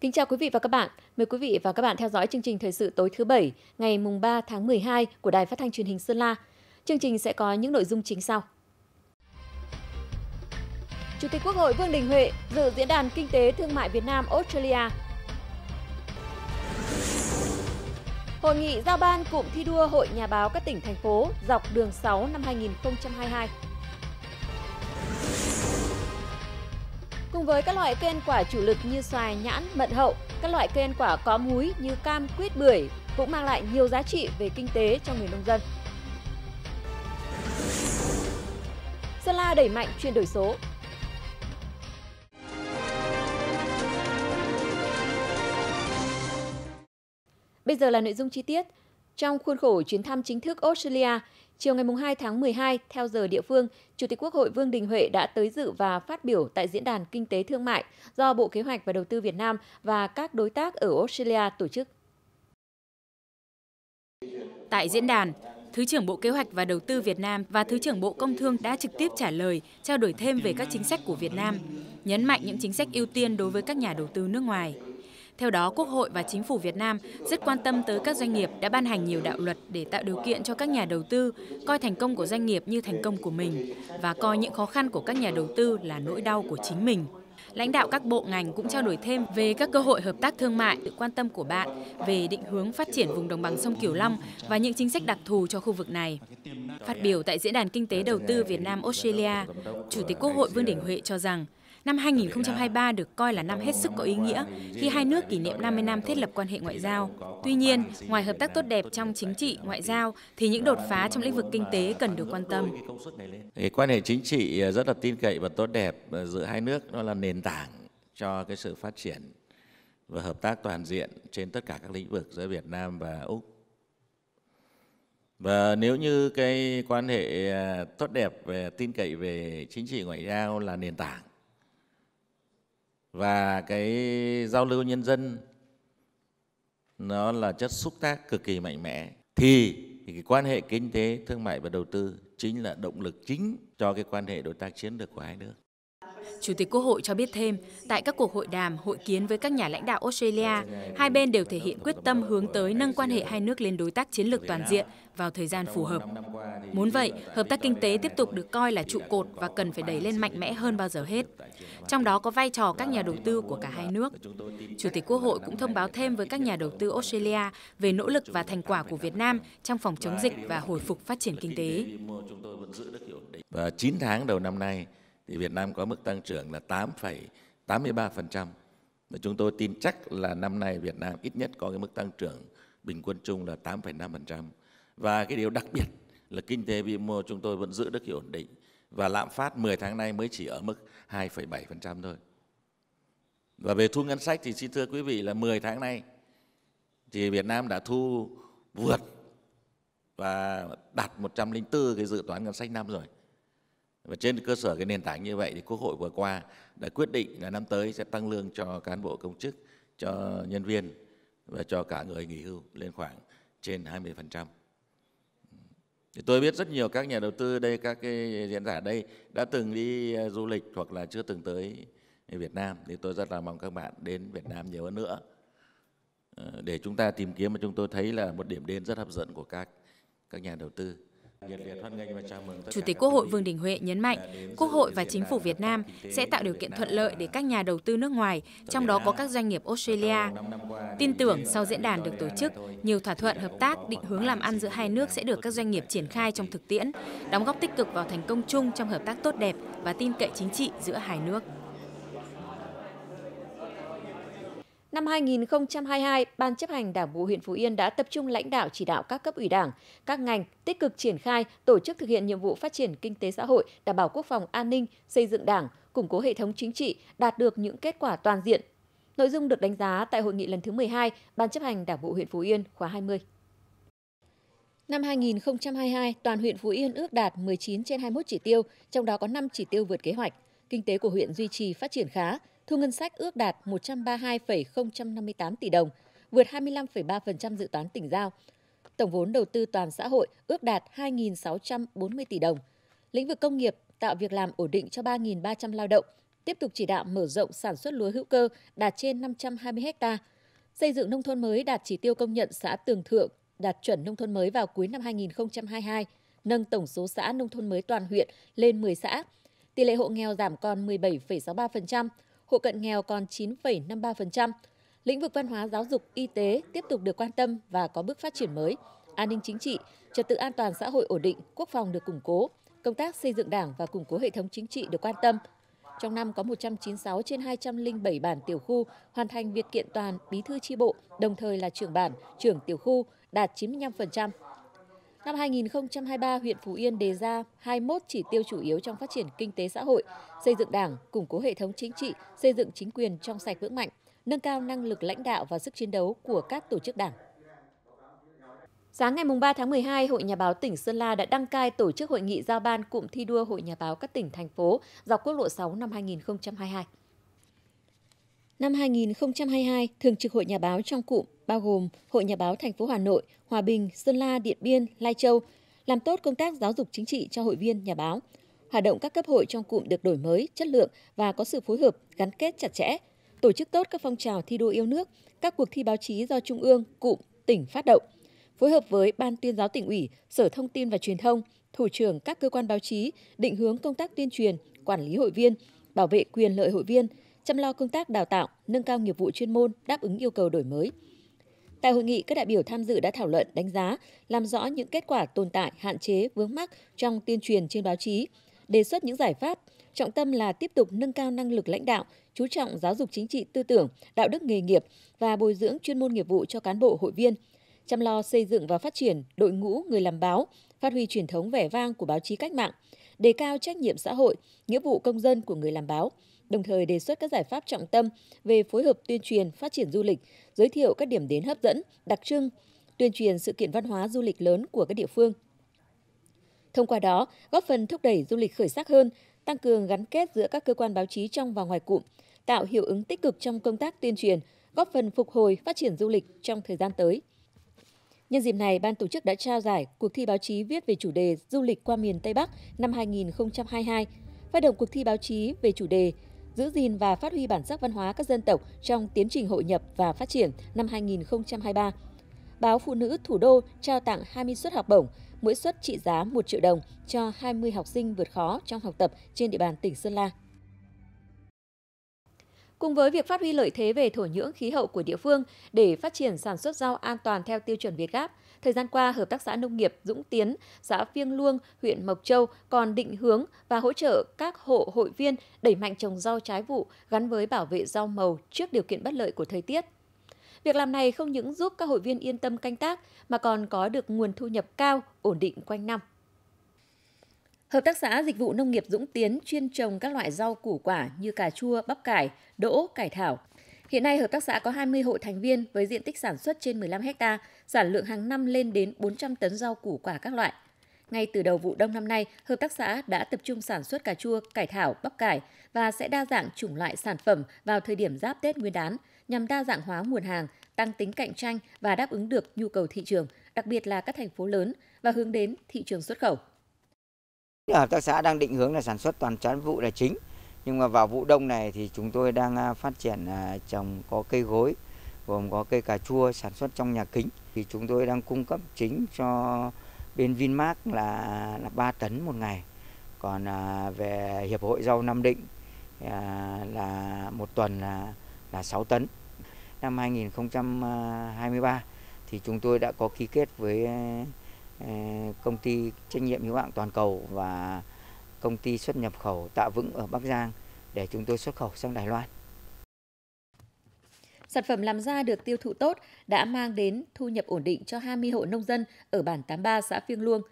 Kính chào quý vị và các bạn. Mời quý vị và các bạn theo dõi chương trình thời sự tối thứ Bảy, ngày mùng 3 tháng 12 của Đài Phát thanh Truyền hình Sơn La. Chương trình sẽ có những nội dung chính sau. Chủ tịch Quốc hội Vương Đình Huệ dự diễn đàn kinh tế thương mại Việt Nam Australia. Hội nghị giao ban cụm thi đua Hội Nhà báo các tỉnh thành phố dọc đường 6 năm 2022. Cùng với các loại cây ăn quả chủ lực như xoài, nhãn, mận hậu, các loại cây ăn quả có múi như cam, quýt, bưởi cũng mang lại nhiều giá trị về kinh tế cho người nông dân. Sơn La đẩy mạnh chuyển đổi số, Bây giờ là nội dung chi tiết. Trong khuôn khổ chuyến thăm chính thức Australia, chiều ngày 2 tháng 12, theo giờ địa phương, Chủ tịch Quốc hội Vương Đình Huệ đã tới dự và phát biểu tại Diễn đàn Kinh tế Thương mại do Bộ Kế hoạch và Đầu tư Việt Nam và các đối tác ở Australia tổ chức. Tại diễn đàn, Thứ trưởng Bộ Kế hoạch và Đầu tư Việt Nam và Thứ trưởng Bộ Công Thương đã trực tiếp trả lời, trao đổi thêm về các chính sách của Việt Nam, nhấn mạnh những chính sách ưu tiên đối với các nhà đầu tư nước ngoài. Theo đó, Quốc hội và Chính phủ Việt Nam rất quan tâm tới các doanh nghiệp đã ban hành nhiều đạo luật để tạo điều kiện cho các nhà đầu tư coi thành công của doanh nghiệp như thành công của mình và coi những khó khăn của các nhà đầu tư là nỗi đau của chính mình. Lãnh đạo các bộ ngành cũng trao đổi thêm về các cơ hội hợp tác thương mại, được quan tâm của bạn về định hướng phát triển vùng đồng bằng sông Cửu Long và những chính sách đặc thù cho khu vực này. Phát biểu tại Diễn đàn Kinh tế Đầu tư Việt Nam-Australia, Chủ tịch Quốc hội Vương Đình Huệ cho rằng Năm 2023 được coi là năm hết sức có ý nghĩa khi hai nước kỷ niệm 50 năm thiết lập quan hệ ngoại giao. Tuy nhiên, ngoài hợp tác tốt đẹp trong chính trị, ngoại giao thì những đột phá trong lĩnh vực kinh tế cần được quan tâm. Quan hệ chính trị rất là tin cậy và tốt đẹp giữa hai nước nó là nền tảng cho cái sự phát triển và hợp tác toàn diện trên tất cả các lĩnh vực giữa Việt Nam và Úc. Và nếu như cái quan hệ à, tốt đẹp về tin cậy về chính trị ngoại giao là nền tảng và cái giao lưu nhân dân nó là chất xúc tác cực kỳ mạnh mẽ thì, cái quan hệ kinh tế thương mại và đầu tư chính là động lực chính cho cái quan hệ đối tác chiến lược của hai nước Chủ tịch Quốc hội cho biết thêm, tại các cuộc hội đàm, hội kiến với các nhà lãnh đạo Australia, hai bên đều thể hiện quyết tâm hướng tới nâng quan hệ hai nước lên đối tác chiến lược toàn diện vào thời gian phù hợp. Muốn vậy, hợp tác kinh tế tiếp tục được coi là trụ cột và cần phải đẩy lên mạnh mẽ hơn bao giờ hết. Trong đó có vai trò các nhà đầu tư của cả hai nước. Chủ tịch Quốc hội cũng thông báo thêm với các nhà đầu tư Australia về nỗ lực và thành quả của Việt Nam trong phòng chống dịch và hồi phục phát triển kinh tế. Và 9 tháng đầu năm nay, thì Việt Nam có mức tăng trưởng là 8,83%. Và chúng tôi tin chắc là năm nay Việt Nam ít nhất có cái mức tăng trưởng bình quân chung là 8,5%. Và cái điều đặc biệt là kinh tế vĩ mô chúng tôi vẫn giữ được cái ổn định và lạm phát 10 tháng nay mới chỉ ở mức 2,7% thôi. Và về thu ngân sách thì xin thưa quý vị là 10 tháng nay thì Việt Nam đã thu vượt và đạt 104 cái dự toán ngân sách năm rồi. Và trên cơ sở cái nền tảng như vậy thì Quốc hội vừa qua đã quyết định là năm tới sẽ tăng lương cho cán bộ công chức, cho nhân viên và cho cả người nghỉ hưu lên khoảng trên 20%. Thì tôi biết rất nhiều các nhà đầu tư đây, các cái diễn giả đây đã từng đi à, du lịch hoặc là chưa từng tới Việt Nam. Thì tôi rất là mong các bạn đến Việt Nam nhiều hơn nữa ờ, để chúng ta tìm kiếm mà chúng tôi thấy là một điểm đến rất hấp dẫn của các các nhà đầu tư. Chủ tịch Quốc hội Vương Đình Huệ nhấn mạnh, Quốc hội và Chính phủ Việt Nam sẽ tạo điều kiện thuận lợi để các nhà đầu tư nước ngoài, trong đó có các doanh nghiệp Australia. Tin tưởng sau diễn đàn được tổ chức, nhiều thỏa thuận hợp tác định hướng làm ăn giữa hai nước sẽ được các doanh nghiệp triển khai trong thực tiễn, đóng góp tích cực vào thành công chung trong hợp tác tốt đẹp và tin cậy chính trị giữa hai nước. Năm 2022, Ban chấp hành Đảng bộ huyện Phú Yên đã tập trung lãnh đạo chỉ đạo các cấp ủy đảng, các ngành tích cực triển khai, tổ chức thực hiện nhiệm vụ phát triển kinh tế xã hội, đảm bảo quốc phòng an ninh, xây dựng đảng, củng cố hệ thống chính trị, đạt được những kết quả toàn diện. Nội dung được đánh giá tại hội nghị lần thứ 12 Ban chấp hành Đảng bộ huyện Phú Yên khóa 20. Năm 2022, toàn huyện Phú Yên ước đạt 19 trên 21 chỉ tiêu, trong đó có 5 chỉ tiêu vượt kế hoạch. Kinh tế của huyện duy trì phát triển khá, thu ngân sách ước đạt 132,058 tỷ đồng, vượt 25,3% dự toán tỉnh giao. Tổng vốn đầu tư toàn xã hội ước đạt 2.640 tỷ đồng. Lĩnh vực công nghiệp tạo việc làm ổn định cho 3.300 lao động, tiếp tục chỉ đạo mở rộng sản xuất lúa hữu cơ đạt trên 520 ha. Xây dựng nông thôn mới đạt chỉ tiêu công nhận xã Tường Thượng đạt chuẩn nông thôn mới vào cuối năm 2022, nâng tổng số xã nông thôn mới toàn huyện lên 10 xã. Tỷ lệ hộ nghèo giảm còn 17,63%, hộ cận nghèo còn 9,53%. Lĩnh vực văn hóa giáo dục, y tế tiếp tục được quan tâm và có bước phát triển mới. An ninh chính trị, trật tự an toàn xã hội ổn định, quốc phòng được củng cố, công tác xây dựng đảng và củng cố hệ thống chính trị được quan tâm. Trong năm có 196 trên 207 bản tiểu khu hoàn thành việc kiện toàn bí thư chi bộ, đồng thời là trưởng bản, trưởng tiểu khu, đạt 95%. Năm 2023, huyện Phú Yên đề ra 21 chỉ tiêu chủ yếu trong phát triển kinh tế xã hội, xây dựng đảng, củng cố hệ thống chính trị, xây dựng chính quyền trong sạch vững mạnh, nâng cao năng lực lãnh đạo và sức chiến đấu của các tổ chức đảng. Sáng ngày 3 tháng 12, Hội Nhà báo tỉnh Sơn La đã đăng cai tổ chức hội nghị giao ban cụm thi đua Hội Nhà báo các tỉnh, thành phố dọc quốc lộ 6 năm 2022. Năm 2022, Thường trực Hội Nhà báo trong cụm bao gồm Hội Nhà báo thành phố Hà Nội, Hòa Bình, Sơn La, Điện Biên, Lai Châu làm tốt công tác giáo dục chính trị cho hội viên nhà báo. Hoạt động các cấp hội trong cụm được đổi mới, chất lượng và có sự phối hợp, gắn kết chặt chẽ, tổ chức tốt các phong trào thi đua yêu nước, các cuộc thi báo chí do trung ương, cụm, tỉnh phát động, phối hợp với Ban tuyên giáo tỉnh ủy, Sở Thông tin và Truyền thông, thủ trưởng các cơ quan báo chí định hướng công tác tuyên truyền, quản lý hội viên, bảo vệ quyền lợi hội viên – chăm lo công tác đào tạo, nâng cao nghiệp vụ chuyên môn, đáp ứng yêu cầu đổi mới. Tại hội nghị, các đại biểu tham dự đã thảo luận, đánh giá, làm rõ những kết quả tồn tại, hạn chế, vướng mắc trong tuyên truyền trên báo chí, đề xuất những giải pháp, trọng tâm là tiếp tục nâng cao năng lực lãnh đạo, chú trọng giáo dục chính trị tư tưởng, đạo đức nghề nghiệp và bồi dưỡng chuyên môn nghiệp vụ cho cán bộ hội viên, chăm lo xây dựng và phát triển đội ngũ người làm báo, phát huy truyền thống vẻ vang của báo chí cách mạng, đề cao trách nhiệm xã hội, nghĩa vụ công dân của người làm báo – đồng thời đề xuất các giải pháp trọng tâm về phối hợp tuyên truyền phát triển du lịch, giới thiệu các điểm đến hấp dẫn, đặc trưng, tuyên truyền sự kiện văn hóa du lịch lớn của các địa phương. Thông qua đó, góp phần thúc đẩy du lịch khởi sắc hơn, tăng cường gắn kết giữa các cơ quan báo chí trong và ngoài cụm, tạo hiệu ứng tích cực trong công tác tuyên truyền, góp phần phục hồi phát triển du lịch trong thời gian tới. Nhân dịp này, ban tổ chức đã trao giải cuộc thi báo chí viết về chủ đề Du lịch qua miền Tây Bắc năm 2022, phát động cuộc thi báo chí về chủ đề giữ gìn và phát huy bản sắc văn hóa các dân tộc trong tiến trình hội nhập và phát triển năm 2023. Báo Phụ nữ Thủ đô trao tặng 20 suất học bổng, mỗi suất trị giá 1 triệu đồng cho 20 học sinh vượt khó trong học tập trên địa bàn tỉnh Sơn La. Cùng với việc phát huy lợi thế về thổ nhưỡng khí hậu của địa phương để phát triển sản xuất rau an toàn theo tiêu chuẩn Việt Gáp, Thời gian qua, Hợp tác xã Nông nghiệp Dũng Tiến, xã Phiêng Luông, huyện Mộc Châu còn định hướng và hỗ trợ các hộ hội viên đẩy mạnh trồng rau trái vụ gắn với bảo vệ rau màu trước điều kiện bất lợi của thời tiết. Việc làm này không những giúp các hội viên yên tâm canh tác mà còn có được nguồn thu nhập cao, ổn định quanh năm. Hợp tác xã Dịch vụ Nông nghiệp Dũng Tiến chuyên trồng các loại rau củ quả như cà chua, bắp cải, đỗ, cải thảo. Hiện nay, hợp tác xã có 20 hộ thành viên với diện tích sản xuất trên 15 ha, sản lượng hàng năm lên đến 400 tấn rau củ quả các loại. Ngay từ đầu vụ đông năm nay, hợp tác xã đã tập trung sản xuất cà chua, cải thảo, bắp cải và sẽ đa dạng chủng loại sản phẩm vào thời điểm giáp Tết Nguyên đán nhằm đa dạng hóa nguồn hàng, tăng tính cạnh tranh và đáp ứng được nhu cầu thị trường, đặc biệt là các thành phố lớn và hướng đến thị trường xuất khẩu. Hợp tác xã đang định hướng là sản xuất toàn chán vụ là chính nhưng mà vào vụ đông này thì chúng tôi đang à, phát triển à, trồng có cây gối, gồm có cây cà chua sản xuất trong nhà kính. Thì chúng tôi đang cung cấp chính cho bên Vinmark là, là 3 tấn một ngày. Còn à, về Hiệp hội rau Nam Định là một tuần là, là 6 tấn. Năm 2023 thì chúng tôi đã có ký kết với công ty trách nhiệm hữu hạn toàn cầu và công ty xuất nhập khẩu Tạ Vững ở Bắc Giang để chúng tôi xuất khẩu sang Đài Loan. Sản phẩm làm ra được tiêu thụ tốt đã mang đến thu nhập ổn định cho 20 hộ nông dân ở bản 83 xã Phiêng Luông.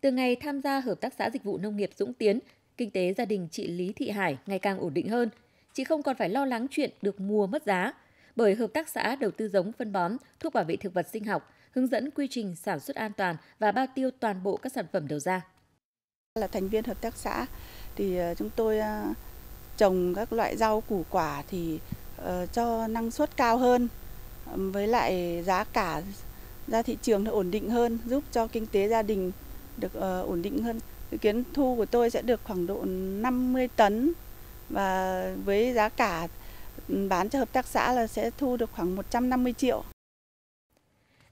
Từ ngày tham gia Hợp tác xã Dịch vụ Nông nghiệp Dũng Tiến, kinh tế gia đình chị Lý Thị Hải ngày càng ổn định hơn. Chị không còn phải lo lắng chuyện được mua mất giá, bởi Hợp tác xã đầu tư giống phân bón, thuốc bảo vệ thực vật sinh học, hướng dẫn quy trình sản xuất an toàn và bao tiêu toàn bộ các sản phẩm đầu ra. Là thành viên hợp tác xã thì ờ, chúng tôi ờ, trồng các loại rau củ quả thì ờ, cho năng suất cao hơn với lại giá cả ra thị trường nó ổn định hơn giúp cho kinh tế gia đình được ổn định hơn. Dự kiến thu của tôi sẽ được khoảng độ 50 tấn và với giá cả bán cho hợp tác xã là sẽ thu được khoảng 150 triệu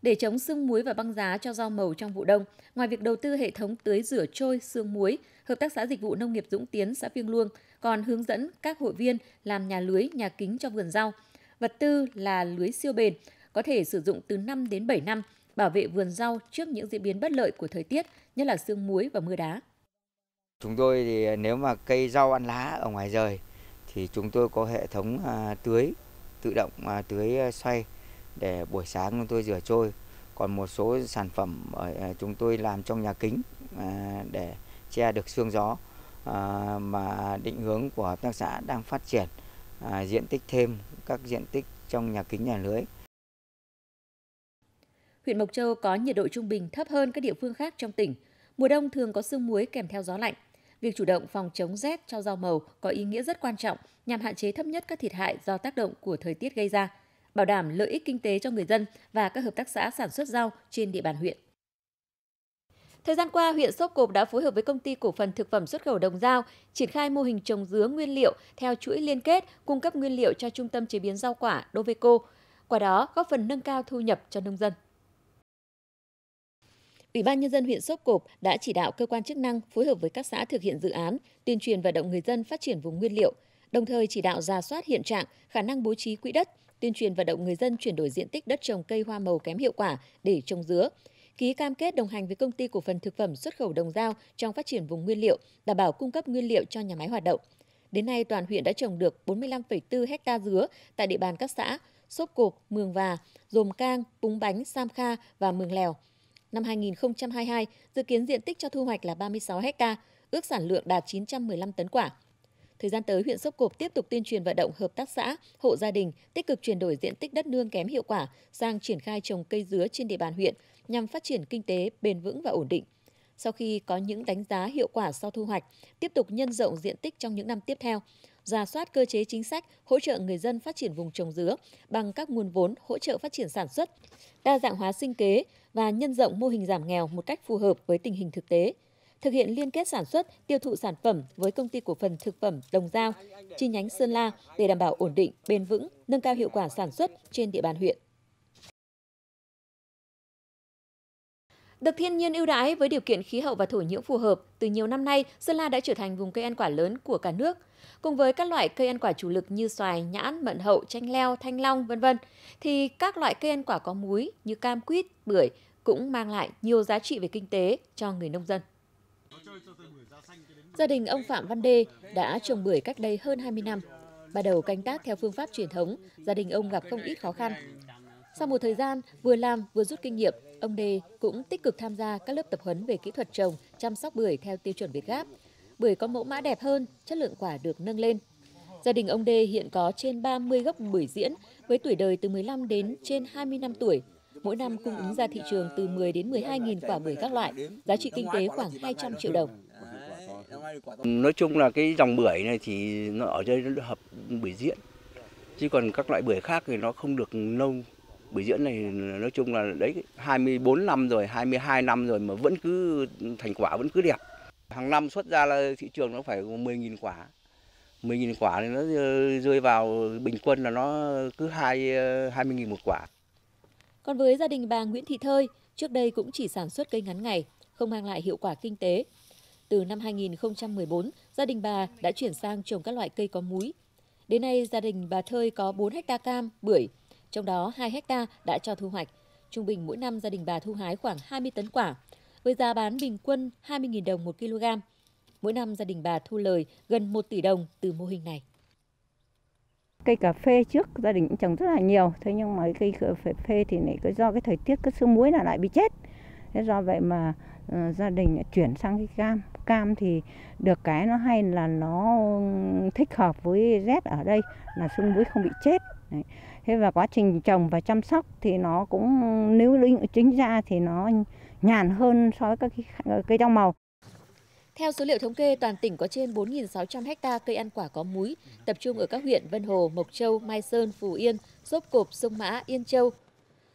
để chống sương muối và băng giá cho rau màu trong vụ đông. Ngoài việc đầu tư hệ thống tưới rửa trôi sương muối, Hợp tác xã Dịch vụ Nông nghiệp Dũng Tiến, xã Phiêng Luông còn hướng dẫn các hội viên làm nhà lưới, nhà kính cho vườn rau. Vật tư là lưới siêu bền, có thể sử dụng từ 5 đến 7 năm, bảo vệ vườn rau trước những diễn biến bất lợi của thời tiết, nhất là sương muối và mưa đá. Chúng tôi thì nếu mà cây rau ăn lá ở ngoài rời thì chúng tôi có hệ thống à, tưới tự động à, tưới à, xoay để buổi sáng chúng tôi rửa trôi. Còn một số sản phẩm ở ờ, ờ, chúng tôi làm trong nhà kính à, để che được sương gió à, mà định hướng của hợp tác xã đang phát triển à, diện tích thêm các diện tích trong nhà kính nhà lưới huyện Mộc Châu có nhiệt độ trung bình thấp hơn các địa phương khác trong tỉnh. Mùa đông thường có sương muối kèm theo gió lạnh. Việc chủ động phòng chống rét cho rau màu có ý nghĩa rất quan trọng nhằm hạn chế thấp nhất các thiệt hại do tác động của thời tiết gây ra bảo đảm lợi ích kinh tế cho người dân và các hợp tác xã sản xuất rau trên địa bàn huyện. Thời gian qua, huyện Sốp Cộp đã phối hợp với công ty cổ phần thực phẩm xuất khẩu Đồng Giao triển khai mô hình trồng dứa nguyên liệu theo chuỗi liên kết, cung cấp nguyên liệu cho trung tâm chế biến rau quả Doveco, qua đó góp phần nâng cao thu nhập cho nông dân. Ủy ban nhân dân huyện Sốp Cộp đã chỉ đạo cơ quan chức năng phối hợp với các xã thực hiện dự án, tuyên truyền vận động người dân phát triển vùng nguyên liệu, đồng thời chỉ đạo ra soát hiện trạng, khả năng bố trí quỹ đất, tuyên truyền vận động người dân chuyển đổi diện tích đất trồng cây hoa màu kém hiệu quả để trồng dứa, ký cam kết đồng hành với công ty cổ phần thực phẩm xuất khẩu Đồng Giao trong phát triển vùng nguyên liệu, đảm bảo cung cấp nguyên liệu cho nhà máy hoạt động. Đến nay, toàn huyện đã trồng được 45,4 ha dứa tại địa bàn các xã Sốp Cộp, Mường Và, Dồm Cang, Búng Bánh, Sam Kha và Mường Lèo. Năm 2022, dự kiến diện tích cho thu hoạch là 36 ha, ước sản lượng đạt 915 tấn quả. Thời gian tới, huyện Sốc Cộp tiếp tục tuyên truyền vận động hợp tác xã, hộ gia đình tích cực chuyển đổi diện tích đất nương kém hiệu quả sang triển khai trồng cây dứa trên địa bàn huyện nhằm phát triển kinh tế bền vững và ổn định. Sau khi có những đánh giá hiệu quả sau thu hoạch, tiếp tục nhân rộng diện tích trong những năm tiếp theo, giả soát cơ chế chính sách hỗ trợ người dân phát triển vùng trồng dứa bằng các nguồn vốn hỗ trợ phát triển sản xuất, đa dạng hóa sinh kế và nhân rộng mô hình giảm nghèo một cách phù hợp với tình hình thực tế thực hiện liên kết sản xuất, tiêu thụ sản phẩm với công ty cổ phần thực phẩm Đồng Giao, chi nhánh Sơn La để đảm bảo ổn định, bền vững, nâng cao hiệu quả sản xuất trên địa bàn huyện. Được thiên nhiên ưu đãi với điều kiện khí hậu và thổ nhưỡng phù hợp, từ nhiều năm nay, Sơn La đã trở thành vùng cây ăn quả lớn của cả nước. Cùng với các loại cây ăn quả chủ lực như xoài, nhãn, mận hậu, chanh leo, thanh long, vân vân, thì các loại cây ăn quả có múi như cam quýt, bưởi cũng mang lại nhiều giá trị về kinh tế cho người nông dân. Gia đình ông Phạm Văn Đê đã trồng bưởi cách đây hơn 20 năm. Bắt đầu canh tác theo phương pháp truyền thống, gia đình ông gặp không ít khó khăn. Sau một thời gian, vừa làm vừa rút kinh nghiệm, ông Đê cũng tích cực tham gia các lớp tập huấn về kỹ thuật trồng, chăm sóc bưởi theo tiêu chuẩn Việt Gáp. Bưởi có mẫu mã đẹp hơn, chất lượng quả được nâng lên. Gia đình ông Đê hiện có trên 30 gốc bưởi diễn với tuổi đời từ 15 đến trên 20 năm tuổi mỗi năm cung ứng ra thị trường từ 10 đến 12.000 quả bưởi các loại, giá trị kinh tế khoảng 200 triệu đồng. Nói chung là cái dòng bưởi này thì nó ở đây nó hợp bưởi diễn, chứ còn các loại bưởi khác thì nó không được lâu. Bưởi diễn này nói chung là đấy 24 năm rồi, 22 năm rồi mà vẫn cứ thành quả vẫn cứ đẹp. Hàng năm xuất ra là thị trường nó phải 10.000 quả. 10.000 quả thì nó rơi vào bình quân là nó cứ 2 20.000 một quả. Còn với gia đình bà Nguyễn Thị Thơi, trước đây cũng chỉ sản xuất cây ngắn ngày, không mang lại hiệu quả kinh tế. Từ năm 2014, gia đình bà đã chuyển sang trồng các loại cây có múi. Đến nay, gia đình bà Thơi có 4 hecta cam, bưởi, trong đó 2 hecta đã cho thu hoạch. Trung bình mỗi năm gia đình bà thu hái khoảng 20 tấn quả, với giá bán bình quân 20.000 đồng một kg. Mỗi năm gia đình bà thu lời gần 1 tỷ đồng từ mô hình này cây cà phê trước gia đình cũng trồng rất là nhiều thế nhưng mà cây cà phê thì lại do cái thời tiết cái sương muối là lại bị chết thế do vậy mà uh, gia đình chuyển sang cái cam cam thì được cái nó hay là nó thích hợp với rét ở đây là sương muối không bị chết Đấy. thế và quá trình trồng và chăm sóc thì nó cũng nếu chính ra thì nó nhàn hơn so với các ờ, cây rau màu theo số liệu thống kê, toàn tỉnh có trên 4.600 ha cây ăn quả có múi, tập trung ở các huyện Vân Hồ, Mộc Châu, Mai Sơn, Phù Yên, Sốp Cộp, Sông Mã, Yên Châu.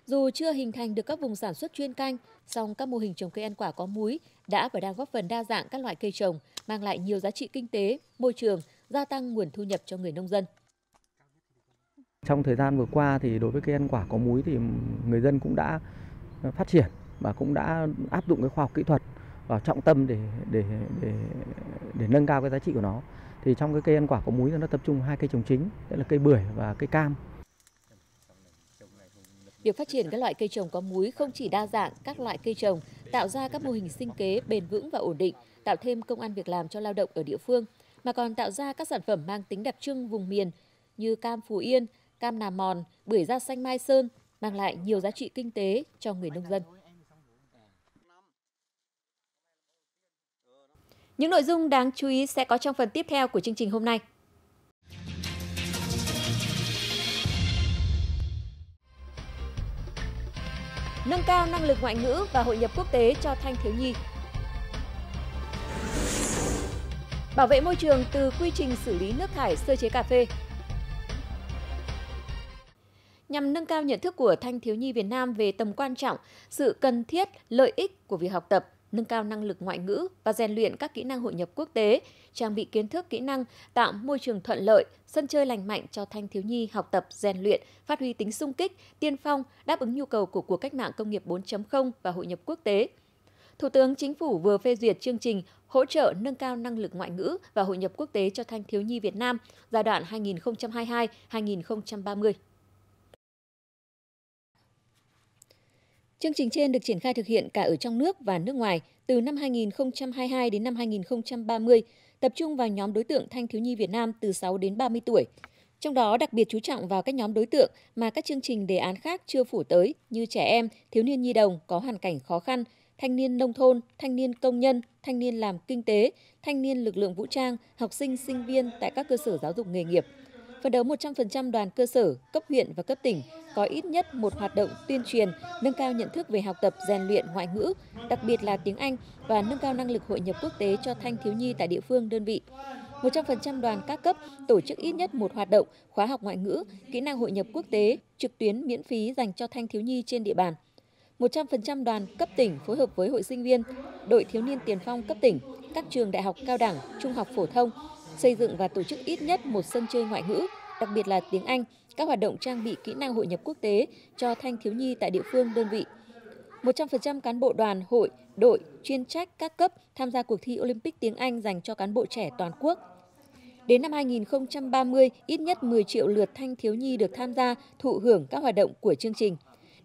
Dù chưa hình thành được các vùng sản xuất chuyên canh, song các mô hình trồng cây ăn quả có múi đã và đang góp phần đa dạng các loại cây trồng, mang lại nhiều giá trị kinh tế, môi trường, gia tăng nguồn thu nhập cho người nông dân. Trong thời gian vừa qua thì đối với cây ăn quả có múi thì người dân cũng đã phát triển và cũng đã áp dụng cái khoa học kỹ thuật vào trọng tâm để để để để nâng cao cái giá trị của nó. Thì trong cái cây ăn quả có múi nó tập trung hai cây trồng chính, đó là cây bưởi và cây cam. Việc phát triển các loại cây trồng có múi không chỉ đa dạng các loại cây trồng, tạo ra các mô hình sinh kế bền vững và ổn định, tạo thêm công ăn việc làm cho lao động ở địa phương, mà còn tạo ra các sản phẩm mang tính đặc trưng vùng miền như cam Phú Yên, cam Nà Mòn, bưởi da xanh Mai Sơn, mang lại nhiều giá trị kinh tế cho người nông dân. Những nội dung đáng chú ý sẽ có trong phần tiếp theo của chương trình hôm nay. Nâng cao năng lực ngoại ngữ và hội nhập quốc tế cho thanh thiếu nhi. Bảo vệ môi trường từ quy trình xử lý nước thải sơ chế cà phê nhằm nâng cao nhận thức của thanh thiếu nhi Việt Nam về tầm quan trọng, sự cần thiết, lợi ích của việc học tập, nâng cao năng lực ngoại ngữ và rèn luyện các kỹ năng hội nhập quốc tế, trang bị kiến thức kỹ năng, tạo môi trường thuận lợi, sân chơi lành mạnh cho thanh thiếu nhi học tập, rèn luyện, phát huy tính sung kích, tiên phong, đáp ứng nhu cầu của cuộc cách mạng công nghiệp 4.0 và hội nhập quốc tế. Thủ tướng Chính phủ vừa phê duyệt chương trình hỗ trợ nâng cao năng lực ngoại ngữ và hội nhập quốc tế cho thanh thiếu nhi Việt Nam giai đoạn 2022-2030. Chương trình trên được triển khai thực hiện cả ở trong nước và nước ngoài từ năm 2022 đến năm 2030, tập trung vào nhóm đối tượng thanh thiếu nhi Việt Nam từ 6 đến 30 tuổi. Trong đó đặc biệt chú trọng vào các nhóm đối tượng mà các chương trình đề án khác chưa phủ tới như trẻ em, thiếu niên nhi đồng có hoàn cảnh khó khăn, thanh niên nông thôn, thanh niên công nhân, thanh niên làm kinh tế, thanh niên lực lượng vũ trang, học sinh sinh viên tại các cơ sở giáo dục nghề nghiệp – Phấn đấu 100% đoàn cơ sở, cấp huyện và cấp tỉnh có ít nhất một hoạt động tuyên truyền, nâng cao nhận thức về học tập, rèn luyện ngoại ngữ, đặc biệt là tiếng Anh và nâng cao năng lực hội nhập quốc tế cho thanh thiếu nhi tại địa phương đơn vị. 100% đoàn các cấp tổ chức ít nhất một hoạt động khóa học ngoại ngữ, kỹ năng hội nhập quốc tế trực tuyến miễn phí dành cho thanh thiếu nhi trên địa bàn. 100% đoàn cấp tỉnh phối hợp với hội sinh viên, đội thiếu niên tiền phong cấp tỉnh, các trường đại học cao đẳng, trung học phổ thông xây dựng và tổ chức ít nhất một sân chơi ngoại ngữ, đặc biệt là tiếng Anh, các hoạt động trang bị kỹ năng hội nhập quốc tế cho thanh thiếu nhi tại địa phương đơn vị. 100% cán bộ đoàn, hội, đội, chuyên trách các cấp tham gia cuộc thi Olympic tiếng Anh dành cho cán bộ trẻ toàn quốc. Đến năm 2030, ít nhất 10 triệu lượt thanh thiếu nhi được tham gia, thụ hưởng các hoạt động của chương trình.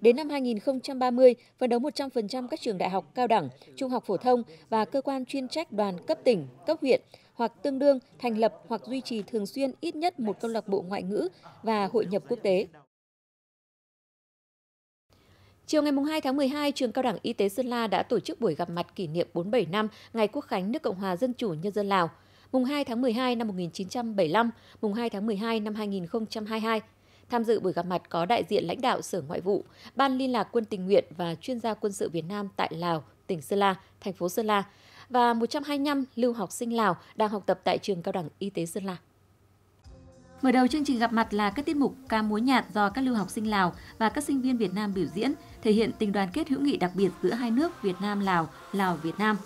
Đến năm 2030, phấn đấu 100% các trường đại học cao đẳng, trung học phổ thông và cơ quan chuyên trách đoàn cấp tỉnh, cấp huyện hoặc tương đương thành lập hoặc duy trì thường xuyên ít nhất một câu lạc bộ ngoại ngữ và hội nhập quốc tế. Chiều ngày 2 tháng 12, Trường Cao đẳng Y tế Sơn La đã tổ chức buổi gặp mặt kỷ niệm 47 năm Ngày Quốc khánh nước Cộng hòa Dân chủ Nhân dân Lào, mùng 2 tháng 12 năm 1975, mùng 2 tháng 12 năm 2022. Tham dự buổi gặp mặt có đại diện lãnh đạo Sở Ngoại vụ, Ban Liên lạc Quân tình nguyện và chuyên gia quân sự Việt Nam tại Lào, tỉnh Sơn La, thành phố Sơn La, và 125 lưu học sinh Lào đang học tập tại trường cao đẳng y tế Sơn La. Mở đầu chương trình gặp mặt là các tiết mục ca múa nhạc do các lưu học sinh Lào và các sinh viên Việt Nam biểu diễn, thể hiện tình đoàn kết hữu nghị đặc biệt giữa hai nước Việt Nam Lào, Lào Việt Nam.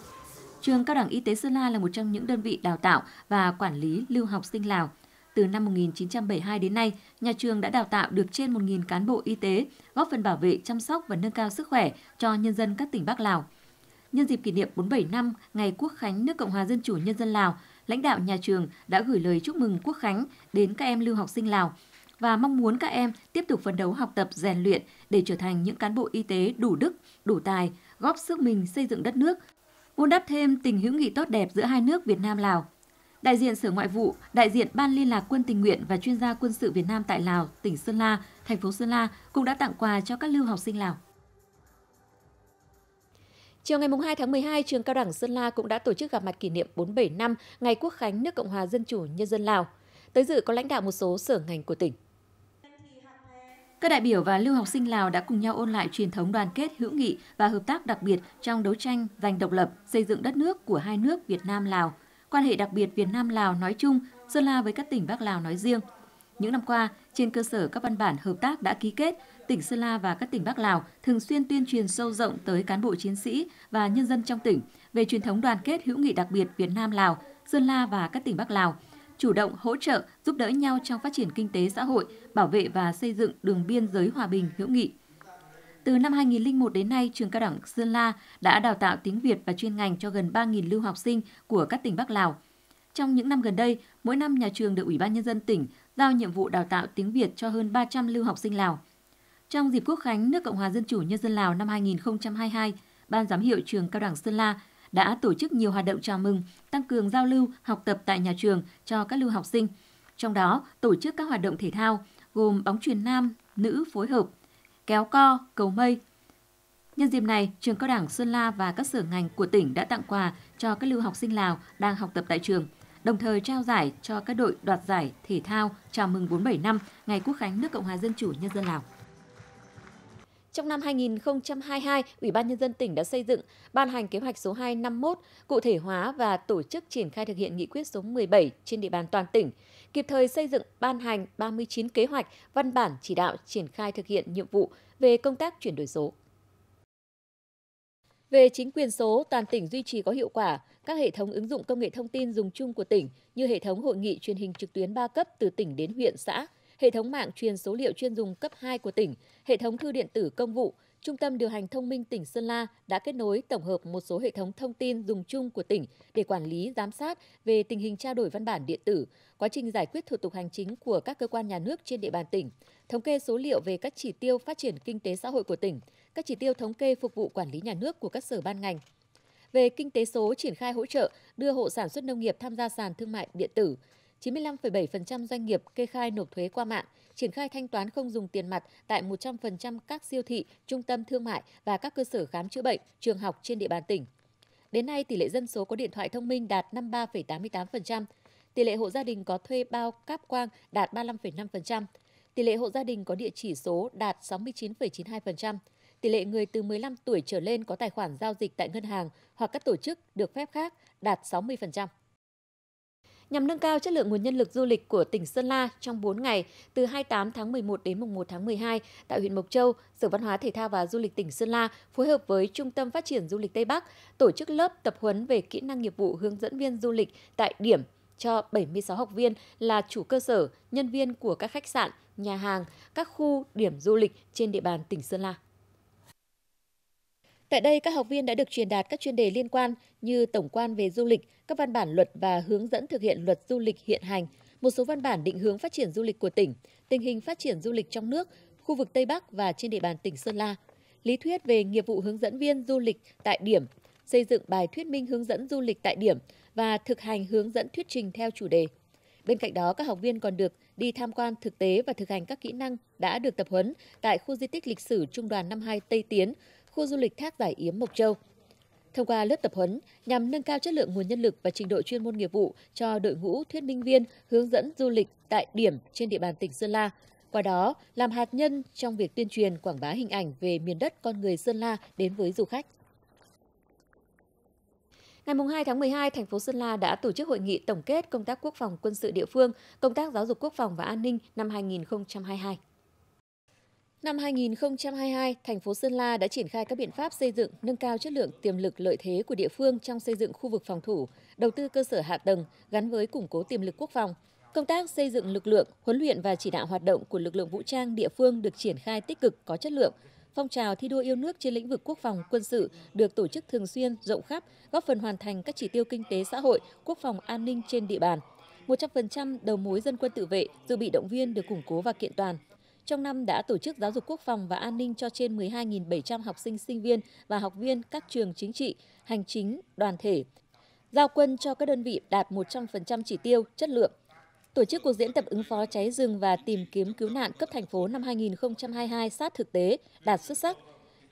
Trường Cao đẳng Y tế Sơn La là một trong những đơn vị đào tạo và quản lý lưu học sinh Lào. Từ năm 1972 đến nay, nhà trường đã đào tạo được trên 1.000 cán bộ y tế, góp phần bảo vệ, chăm sóc và nâng cao sức khỏe cho nhân dân các tỉnh Bắc Lào – nhân dịp kỷ niệm 47 năm Ngày Quốc khánh nước Cộng hòa Dân chủ Nhân dân Lào, lãnh đạo nhà trường đã gửi lời chúc mừng Quốc khánh đến các em lưu học sinh Lào và mong muốn các em tiếp tục phấn đấu học tập rèn luyện để trở thành những cán bộ y tế đủ đức, đủ tài, góp sức mình xây dựng đất nước, vun đắp thêm tình hữu nghị tốt đẹp giữa hai nước Việt Nam Lào. Đại diện Sở Ngoại vụ, đại diện Ban Liên lạc Quân tình nguyện và chuyên gia quân sự Việt Nam tại Lào, tỉnh Sơn La, thành phố Sơn La cũng đã tặng quà cho các lưu học sinh Lào. Chiều ngày 2 tháng 12, trường Cao đẳng Sơn La cũng đã tổ chức gặp mặt kỷ niệm 47 năm Ngày Quốc khánh nước Cộng hòa Dân chủ Nhân dân Lào. Tới dự có lãnh đạo một số sở ngành của tỉnh. Các đại biểu và lưu học sinh Lào đã cùng nhau ôn lại truyền thống đoàn kết, hữu nghị và hợp tác đặc biệt trong đấu tranh giành độc lập, xây dựng đất nước của hai nước Việt Nam Lào. Quan hệ đặc biệt Việt Nam Lào nói chung, Sơn La với các tỉnh Bắc Lào nói riêng. Những năm qua, trên cơ sở các văn bản hợp tác đã ký kết, tỉnh Sơn La và các tỉnh Bắc Lào thường xuyên tuyên truyền sâu rộng tới cán bộ chiến sĩ và nhân dân trong tỉnh về truyền thống đoàn kết hữu nghị đặc biệt Việt Nam Lào, Sơn La và các tỉnh Bắc Lào, chủ động hỗ trợ, giúp đỡ nhau trong phát triển kinh tế xã hội, bảo vệ và xây dựng đường biên giới hòa bình hữu nghị. Từ năm 2001 đến nay, trường cao đẳng Sơn La đã đào tạo tiếng Việt và chuyên ngành cho gần 3.000 lưu học sinh của các tỉnh Bắc Lào. Trong những năm gần đây, mỗi năm nhà trường được Ủy ban Nhân dân tỉnh giao nhiệm vụ đào tạo tiếng Việt cho hơn 300 lưu học sinh Lào – trong dịp Quốc khánh nước Cộng hòa Dân chủ Nhân dân Lào năm 2022, Ban giám hiệu trường Cao đẳng Sơn La đã tổ chức nhiều hoạt động chào mừng, tăng cường giao lưu, học tập tại nhà trường cho các lưu học sinh. Trong đó, tổ chức các hoạt động thể thao gồm bóng truyền nam, nữ phối hợp, kéo co, cầu mây. Nhân dịp này, trường Cao đẳng Sơn La và các sở ngành của tỉnh đã tặng quà cho các lưu học sinh Lào đang học tập tại trường, đồng thời trao giải cho các đội đoạt giải thể thao chào mừng 47 năm Ngày Quốc khánh nước Cộng hòa Dân chủ Nhân dân Lào. Trong năm 2022, Ủy ban Nhân dân tỉnh đã xây dựng, ban hành kế hoạch số 251, cụ thể hóa và tổ chức triển khai thực hiện nghị quyết số 17 trên địa bàn toàn tỉnh, kịp thời xây dựng, ban hành 39 kế hoạch, văn bản chỉ đạo triển khai thực hiện nhiệm vụ về công tác chuyển đổi số. Về chính quyền số, toàn tỉnh duy trì có hiệu quả các hệ thống ứng dụng công nghệ thông tin dùng chung của tỉnh như hệ thống hội nghị truyền hình trực tuyến ba cấp từ tỉnh đến huyện, xã, hệ thống mạng truyền số liệu chuyên dùng cấp 2 của tỉnh, hệ thống thư điện tử công vụ, Trung tâm điều hành thông minh tỉnh Sơn La đã kết nối tổng hợp một số hệ thống thông tin dùng chung của tỉnh để quản lý, giám sát về tình hình trao đổi văn bản điện tử, quá trình giải quyết thủ tục hành chính của các cơ quan nhà nước trên địa bàn tỉnh, thống kê số liệu về các chỉ tiêu phát triển kinh tế xã hội của tỉnh, các chỉ tiêu thống kê phục vụ quản lý nhà nước của các sở ban ngành, về kinh tế số triển khai hỗ trợ đưa hộ sản xuất nông nghiệp tham gia sàn thương mại điện tử, 95,7% doanh nghiệp kê khai nộp thuế qua mạng, triển khai thanh toán không dùng tiền mặt tại 100% các siêu thị, trung tâm thương mại và các cơ sở khám chữa bệnh, trường học trên địa bàn tỉnh. Đến nay, tỷ lệ dân số có điện thoại thông minh đạt 53,88%, tỷ lệ hộ gia đình có thuê bao cáp quang đạt 35,5%, tỷ lệ hộ gia đình có địa chỉ số đạt 69,92%, tỷ lệ người từ 15 tuổi trở lên có tài khoản giao dịch tại ngân hàng hoặc các tổ chức được phép khác đạt 60% nhằm nâng cao chất lượng nguồn nhân lực du lịch của tỉnh Sơn La trong 4 ngày từ 28 tháng 11 đến mùng 1 tháng 12 tại huyện Mộc Châu, Sở Văn hóa Thể thao và Du lịch tỉnh Sơn La phối hợp với Trung tâm Phát triển Du lịch Tây Bắc tổ chức lớp tập huấn về kỹ năng nghiệp vụ hướng dẫn viên du lịch tại điểm cho 76 học viên là chủ cơ sở, nhân viên của các khách sạn, nhà hàng, các khu điểm du lịch trên địa bàn tỉnh Sơn La. Tại đây, các học viên đã được truyền đạt các chuyên đề liên quan như tổng quan về du lịch, các văn bản luật và hướng dẫn thực hiện luật du lịch hiện hành, một số văn bản định hướng phát triển du lịch của tỉnh, tình hình phát triển du lịch trong nước, khu vực Tây Bắc và trên địa bàn tỉnh Sơn La, lý thuyết về nghiệp vụ hướng dẫn viên du lịch tại điểm, xây dựng bài thuyết minh hướng dẫn du lịch tại điểm và thực hành hướng dẫn thuyết trình theo chủ đề. Bên cạnh đó, các học viên còn được đi tham quan thực tế và thực hành các kỹ năng đã được tập huấn tại khu di tích lịch sử Trung đoàn 52 Tây Tiến, khu du lịch Thác Giải Yếm Mộc Châu. Thông qua lớp tập huấn nhằm nâng cao chất lượng nguồn nhân lực và trình độ chuyên môn nghiệp vụ cho đội ngũ thuyết minh viên hướng dẫn du lịch tại điểm trên địa bàn tỉnh Sơn La, qua đó làm hạt nhân trong việc tuyên truyền quảng bá hình ảnh về miền đất con người Sơn La đến với du khách. Ngày 2 tháng 12, thành phố Sơn La đã tổ chức hội nghị tổng kết công tác quốc phòng quân sự địa phương, công tác giáo dục quốc phòng và an ninh năm 2022. Năm 2022, thành phố Sơn La đã triển khai các biện pháp xây dựng, nâng cao chất lượng tiềm lực lợi thế của địa phương trong xây dựng khu vực phòng thủ, đầu tư cơ sở hạ tầng gắn với củng cố tiềm lực quốc phòng. Công tác xây dựng lực lượng, huấn luyện và chỉ đạo hoạt động của lực lượng vũ trang địa phương được triển khai tích cực có chất lượng. Phong trào thi đua yêu nước trên lĩnh vực quốc phòng, quân sự được tổ chức thường xuyên, rộng khắp, góp phần hoàn thành các chỉ tiêu kinh tế xã hội, quốc phòng an ninh trên địa bàn. 100% đầu mối dân quân tự vệ, dự bị động viên được củng cố và kiện toàn, trong năm đã tổ chức giáo dục quốc phòng và an ninh cho trên 12.700 học sinh sinh viên và học viên các trường chính trị, hành chính, đoàn thể. Giao quân cho các đơn vị đạt 100% chỉ tiêu, chất lượng. Tổ chức cuộc diễn tập ứng phó cháy rừng và tìm kiếm cứu nạn cấp thành phố năm 2022 sát thực tế, đạt xuất sắc.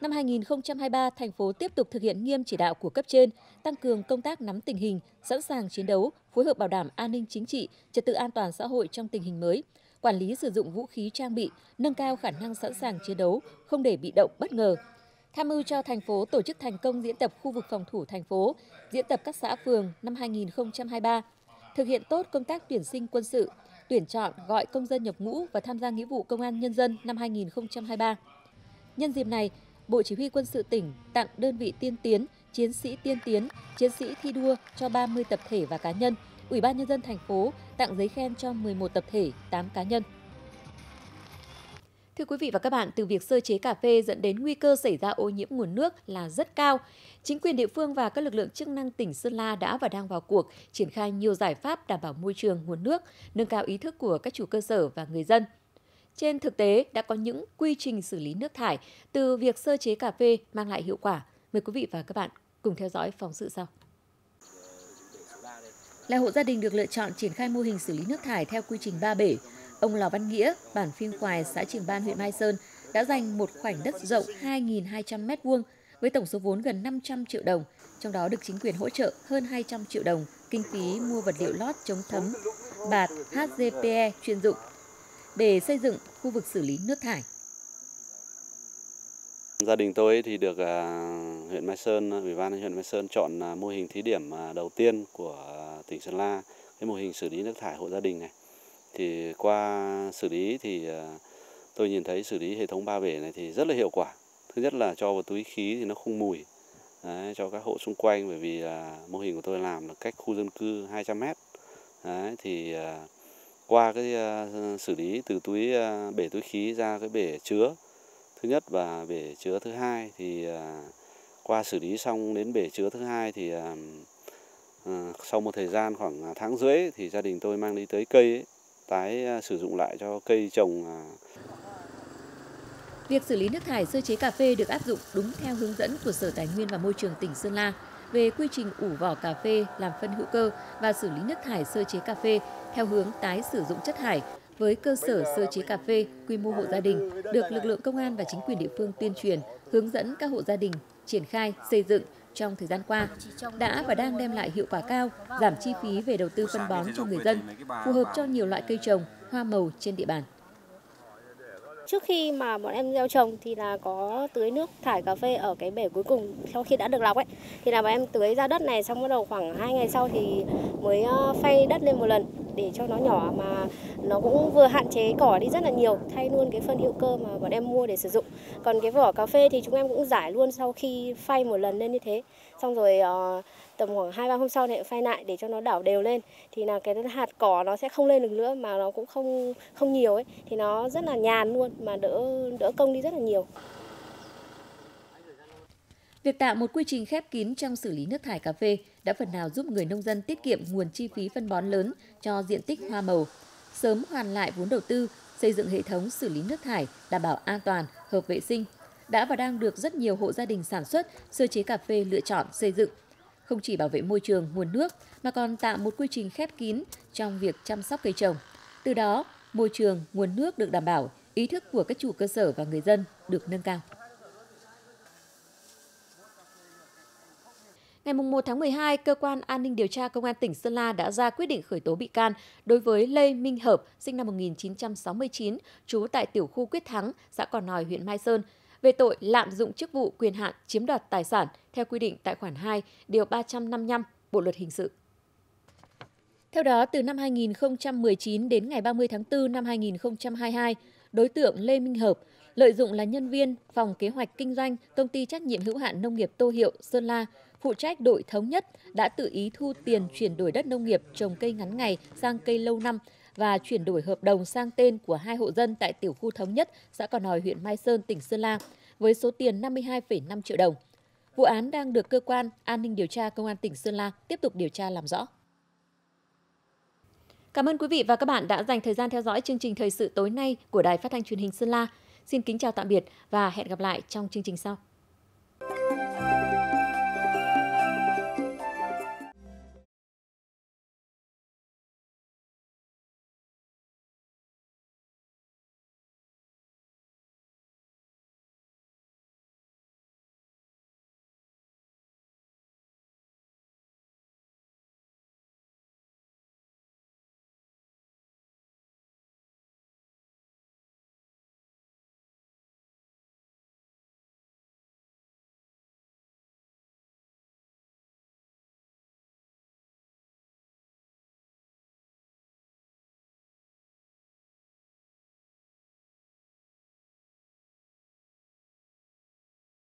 Năm 2023, thành phố tiếp tục thực hiện nghiêm chỉ đạo của cấp trên, tăng cường công tác nắm tình hình, sẵn sàng chiến đấu, phối hợp bảo đảm an ninh chính trị, trật tự an toàn xã hội trong tình hình mới – quản lý sử dụng vũ khí trang bị, nâng cao khả năng sẵn sàng chiến đấu, không để bị động bất ngờ. Tham mưu cho thành phố tổ chức thành công diễn tập khu vực phòng thủ thành phố, diễn tập các xã phường năm 2023, thực hiện tốt công tác tuyển sinh quân sự, tuyển chọn gọi công dân nhập ngũ và tham gia nghĩa vụ công an nhân dân năm 2023. Nhân dịp này, Bộ Chỉ huy Quân sự tỉnh tặng đơn vị tiên tiến, chiến sĩ tiên tiến, chiến sĩ thi đua cho 30 tập thể và cá nhân – Ủy ban nhân dân thành phố tặng giấy khen cho 11 tập thể, 8 cá nhân. Thưa quý vị và các bạn, từ việc sơ chế cà phê dẫn đến nguy cơ xảy ra ô nhiễm nguồn nước là rất cao. Chính quyền địa phương và các lực lượng chức năng tỉnh Sơn La đã và đang vào cuộc triển khai nhiều giải pháp đảm bảo môi trường nguồn nước, nâng cao ý thức của các chủ cơ sở và người dân. Trên thực tế đã có những quy trình xử lý nước thải từ việc sơ chế cà phê mang lại hiệu quả. Mời quý vị và các bạn cùng theo dõi phóng sự sau là hộ gia đình được lựa chọn triển khai mô hình xử lý nước thải theo quy trình ba bể. Ông Lò Văn Nghĩa, bản phiên khoài, xã Trường Ban, huyện Mai Sơn đã dành một khoảnh đất rộng 2.200 m2 với tổng số vốn gần 500 triệu đồng, trong đó được chính quyền hỗ trợ hơn 200 triệu đồng kinh phí mua vật liệu lót chống thấm, bạt HDPE chuyên dụng để xây dựng khu vực xử lý nước thải. Gia đình tôi thì được à, huyện Mai Sơn, à, Ủy ban huyện Mai Sơn chọn à, mô hình thí điểm đầu tiên của tỉnh Sơn La, cái mô hình xử lý nước thải hộ gia đình này. Thì qua xử lý thì tôi nhìn thấy xử lý hệ thống ba bể này thì rất là hiệu quả. Thứ nhất là cho vào túi khí thì nó không mùi Đấy, cho các hộ xung quanh bởi vì là mô hình của tôi làm là cách khu dân cư 200 mét. Đấy, thì qua cái xử lý từ túi bể túi khí ra cái bể chứa thứ nhất và bể chứa thứ hai thì à, qua xử lý xong đến bể chứa thứ hai thì à, à, sau một thời gian khoảng tháng rưỡi thì gia đình tôi mang đi tới cây ấy, tái sử dụng lại cho cây trồng. Việc xử lý nước thải sơ chế cà phê được áp dụng đúng theo hướng dẫn của Sở Tài nguyên và Môi trường tỉnh Sơn La về quy trình ủ vỏ cà phê làm phân hữu cơ và xử lý nước thải sơ chế cà phê theo hướng tái sử dụng chất thải với cơ sở sơ chế cà phê quy mô hộ gia đình được lực lượng công an và chính quyền địa phương tuyên truyền, hướng dẫn các hộ gia đình triển khai, xây dựng trong thời gian qua đã và đang đem lại hiệu quả cao, giảm chi phí về đầu tư phân bón cho người dân, phù hợp cho nhiều loại cây trồng, hoa màu trên địa bàn. Trước khi mà bọn em gieo trồng thì là có tưới nước thải cà phê ở cái bể cuối cùng sau khi đã được lọc ấy thì là bọn em tưới ra đất này xong bắt đầu khoảng 2 ngày sau thì mới ờ, phay đất lên một lần để cho nó nhỏ mà nó cũng vừa hạn chế cỏ đi rất là nhiều thay luôn cái phân hữu cơ mà bọn em mua để sử dụng còn cái vỏ cà phê thì chúng em cũng giải luôn sau khi phay một lần lên như thế xong rồi uh, tầm khoảng hai ba hôm sau thì phay lại để cho nó đảo đều lên thì là cái hạt cỏ nó sẽ không lên được nữa mà nó cũng không không nhiều ấy thì nó rất là nhàn luôn mà đỡ đỡ công đi rất là nhiều Việc tạo một quy trình khép kín trong xử lý nước thải cà phê đã phần nào giúp người nông dân tiết kiệm nguồn chi phí phân bón lớn cho diện tích hoa màu, sớm hoàn lại vốn đầu tư, xây dựng hệ thống xử lý nước thải đảm bảo an toàn, hợp vệ sinh, đã và đang được rất nhiều hộ gia đình sản xuất, sơ chế cà phê lựa chọn xây dựng. Không chỉ bảo vệ môi trường, nguồn nước mà còn tạo một quy trình khép kín trong việc chăm sóc cây trồng. Từ đó, môi trường, nguồn nước được đảm bảo, ý thức của các chủ cơ sở và người dân được nâng cao. Ngày 1 tháng 12, Cơ quan An ninh điều tra Công an tỉnh Sơn La đã ra quyết định khởi tố bị can đối với Lê Minh Hợp, sinh năm 1969, trú tại tiểu khu Quyết Thắng, xã Còn Nòi, huyện Mai Sơn, về tội lạm dụng chức vụ quyền hạn chiếm đoạt tài sản theo quy định tại khoản 2, điều 355 Bộ luật hình sự. Theo đó, từ năm 2019 đến ngày 30 tháng 4 năm 2022, đối tượng Lê Minh Hợp, lợi dụng là nhân viên phòng kế hoạch kinh doanh công ty trách nhiệm hữu hạn nông nghiệp Tô Hiệu Sơn La, phụ trách đội thống nhất đã tự ý thu tiền chuyển đổi đất nông nghiệp trồng cây ngắn ngày sang cây lâu năm và chuyển đổi hợp đồng sang tên của hai hộ dân tại tiểu khu thống nhất xã Cò Hòi, huyện Mai Sơn, tỉnh Sơn La với số tiền 52,5 triệu đồng. Vụ án đang được cơ quan an ninh điều tra công an tỉnh Sơn La tiếp tục điều tra làm rõ. Cảm ơn quý vị và các bạn đã dành thời gian theo dõi chương trình thời sự tối nay của Đài Phát thanh Truyền hình Sơn La. Xin kính chào tạm biệt và hẹn gặp lại trong chương trình sau.